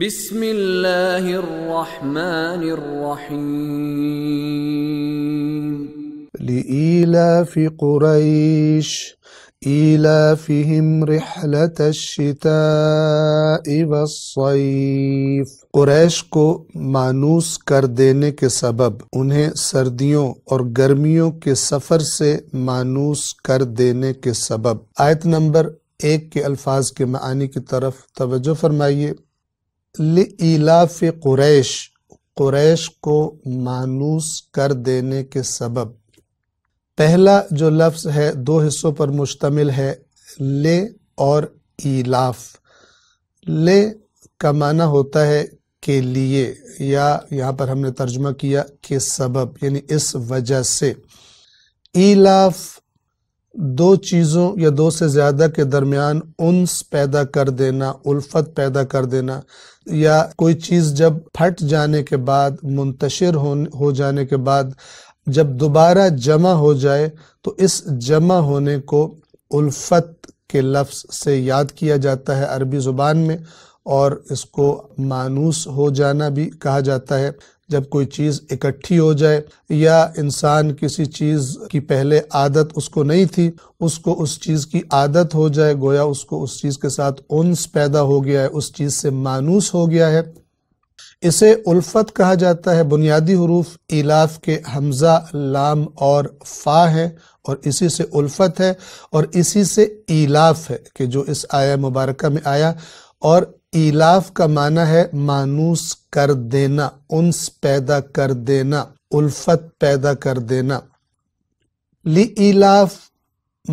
بسم اللہ الرحمن الرحیم علا فی قریش رحلة الشتاء والصيف قریش کو مانوس کر دینے کے سبب انہیں سردیوں اور گرمیوں کے سفر سے مانوس کر دینے کے سبب آیت نمبر ایک کے الفاظ کے معنی کی طرف توجہ فرمائیے لِعِلَافِ قریش قریش کو مانوس کر دینے کے سبب پہلا جو لفظ ہے دو حصوں پر مشتمل ہے لے اور ایلاف لے کا معنی ہوتا ہے کے لیے یا یہاں پر ہم نے ترجمہ کیا کہ سبب یعنی اس وجہ سے ایلاف دو چیزوں یا دو سے زیادہ کے درمیان انس پیدا کر دینا الفت پیدا کر دینا یا کوئی چیز جب پھٹ جانے کے بعد منتشر ہو جانے کے بعد جب دوبارہ جمع ہو جائے تو اس جمع ہونے کو الفت کے لفظ سے یاد کیا جاتا ہے عربی زبان میں اور اس کو مانوس ہو جانا بھی کہا جاتا ہے جب کوئی چیز اکٹھی ہو جائے یا انسان کسی چیز کی پہلے عادت اس کو نہیں تھی اس کو اس چیز کی عادت ہو جائے گویا اس کو اس چیز کے ساتھ انس پیدا ہو گیا ہے اس چیز سے مانوس ہو گیا ہے اسے الفت کہا جاتا ہے بنیادی حروف الاف کے حمزہ لام اور فا ہے اور اسی سے الفت ہے اور اسی سے ایلاف ہے کہ جو اس آیا مبارکہ میں آیا اور ایلاف کا معنی ہے مانوس کر دینا انس پیدا کر دینا الفت پیدا کر دینا لی ایلاف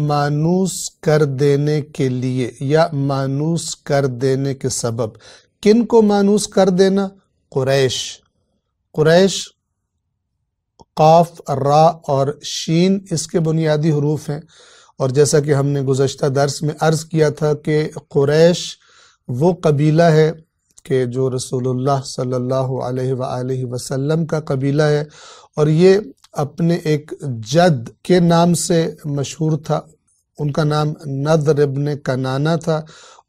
مانوس کر دینے کے لیے یا مانوس کر دینے کے سبب کن کو مانوس کر دینا قریش قریش قاف را اور شین اس کے بنیادی حروف ہیں اور جیسا کہ ہم نے گزشتہ درس میں عرض کیا تھا کہ قریش وہ قبیلہ ہے کہ جو رسول اللہ صلی اللہ علیہ وآلہ وسلم کا قبیلہ ہے اور یہ اپنے ایک جد کے نام سے مشہور تھا ان کا نام ابن کنانا تھا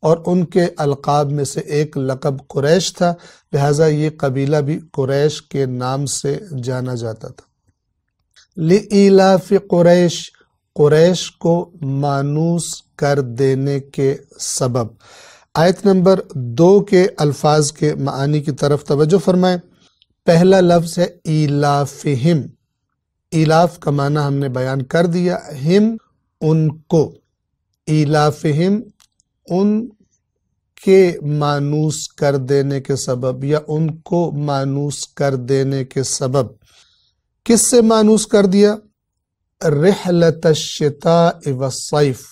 اور ان کے القاب میں سے ایک لقب قریش تھا لہٰذا یہ قبیلہ بھی قریش کے نام سے جانا جاتا تھا للا قُرَيْش قریش کو مانوس کر دینے کے سبب آیت نمبر دو کے الفاظ کے معانی کی طرف توجہ فرمائیں پہلا لفظ ہے ایلافہم ایلاف کا معنی ہم نے بیان کر دیا ہم ان کو ایلافہم ان کے مانوس کر دینے کے سبب یا ان کو مانوس کر دینے کے سبب کس سے مانوس کر دیا رحلت الشتاء والصیف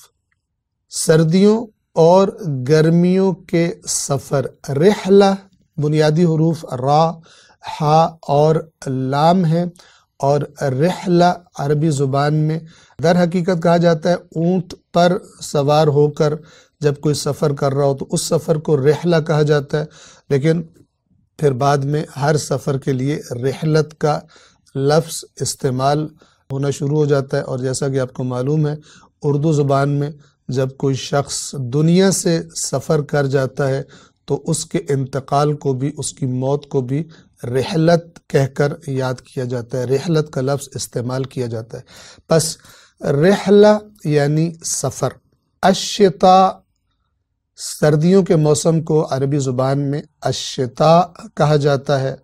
سردیوں اور گرمیوں کے سفر رحلہ بنیادی حروف را ہا اور لام ہیں اور رحلہ عربی زبان میں در حقیقت کہا جاتا ہے اونٹ پر سوار ہو کر جب کوئی سفر کر رہا ہو تو اس سفر کو رحلہ کہا جاتا ہے لیکن پھر بعد میں ہر سفر کے لیے رحلت کا لفظ استعمال ہونا شروع ہو جاتا ہے اور جیسا کہ آپ کو معلوم ہے اردو زبان میں جب کوئی شخص دنیا سے سفر کر جاتا ہے تو اس کے انتقال کو بھی اس کی موت کو بھی رحلت کہہ کر یاد کیا جاتا ہے رحلت کا لفظ استعمال کیا جاتا ہے پس رحلہ یعنی سفر اشتا سردیوں کے موسم کو عربی زبان میں اشتا کہا جاتا ہے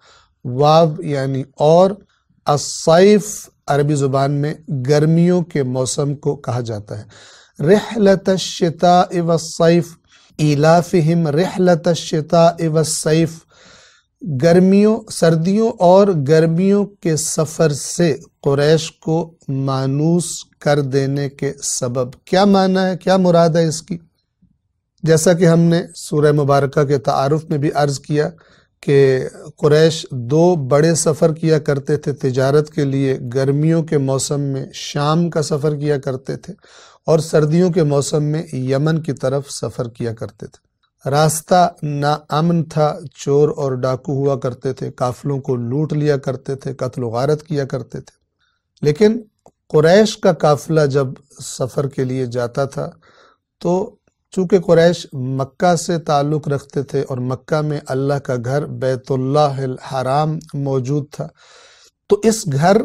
واو یعنی اور الصیف عربی زبان میں گرمیوں کے موسم کو کہا جاتا ہے رحلت الشتاء والصیف ایلافہم رحلت الشتاء والصیف گرمیوں سردیوں اور گرمیوں کے سفر سے قریش کو مانوس کر دینے کے سبب کیا معنی ہے کیا مراد ہے اس کی جیسا کہ ہم نے سورہ مبارکہ کے تعارف میں بھی عرض کیا کہ قریش دو بڑے سفر کیا کرتے تھے تجارت کے لیے گرمیوں کے موسم میں شام کا سفر کیا کرتے تھے اور سردیوں کے موسم میں یمن کی طرف سفر کیا کرتے تھے راستہ نا امن تھا چور اور ڈاکو ہوا کرتے تھے قافلوں کو لوٹ لیا کرتے تھے قتل و غارت کیا کرتے تھے لیکن قریش کا قافلہ جب سفر کے لیے جاتا تھا تو چونکہ قریش مکہ سے تعلق رکھتے تھے اور مکہ میں اللہ کا گھر بیت اللہ الحرام موجود تھا تو اس گھر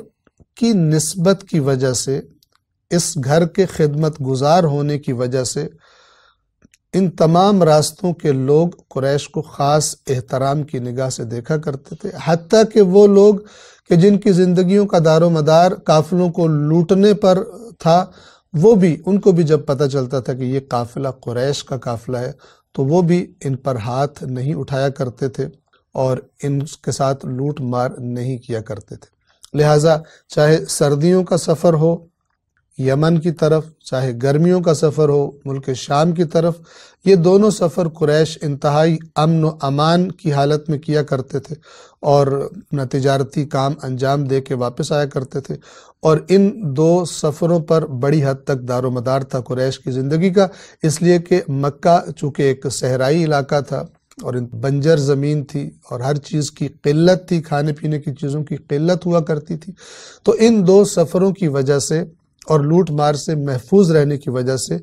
کی نسبت کی وجہ سے اس گھر کے خدمت گزار ہونے کی وجہ سے ان تمام راستوں کے لوگ قریش کو خاص احترام کی نگاہ سے دیکھا کرتے تھے حتیٰ کہ وہ لوگ کہ جن کی زندگیوں کا دار و مدار کافلوں کو لوٹنے پر تھا وہ بھی ان کو بھی جب پتہ چلتا تھا کہ یہ قافلہ قریش کا قافلہ ہے تو وہ بھی ان پر ہاتھ نہیں اٹھایا کرتے تھے اور ان کے ساتھ لوٹ مار نہیں کیا کرتے تھے لہٰذا چاہے سردیوں کا سفر ہو یمن کی طرف چاہے گرمیوں کا سفر ہو ملک شام کی طرف یہ دونوں سفر قریش انتہائی امن و امان کی حالت میں کیا کرتے تھے اور تجارتی کام انجام دے کے واپس آیا کرتے تھے اور ان دو سفروں پر بڑی حد تک دار و مدار تھا قریش کی زندگی کا اس لیے کہ مکہ چونکہ ایک صحرائی علاقہ تھا اور بنجر زمین تھی اور ہر چیز کی قلت تھی کھانے پینے کی چیزوں کی قلت ہوا کرتی تھی تو ان دو سفروں کی وجہ سے اور لوٹ مار سے محفوظ رہنے کی وجہ سے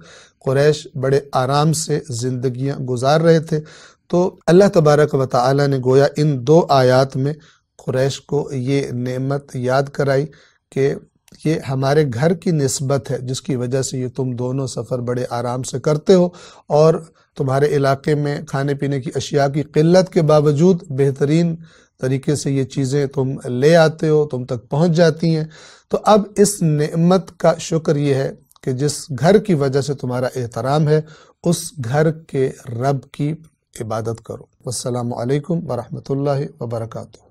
قریش بڑے آرام سے زندگیاں گزار رہے تھے تو اللہ تبارک و تعالی نے گویا ان دو آیات میں قریش کو یہ نعمت یاد کرائی کہ یہ ہمارے گھر کی نسبت ہے جس کی وجہ سے یہ تم دونوں سفر بڑے آرام سے کرتے ہو اور تمہارے علاقے میں کھانے پینے کی اشیاء کی قلت کے باوجود بہترین طریقے سے یہ چیزیں تم لے آتے ہو تم تک پہنچ جاتی ہیں تو اب اس نعمت کا شکر یہ ہے کہ جس گھر کی وجہ سے تمہارا احترام ہے اس گھر کے رب کی عبادت کرو السلام علیکم ورحمۃ اللہ وبرکاتہ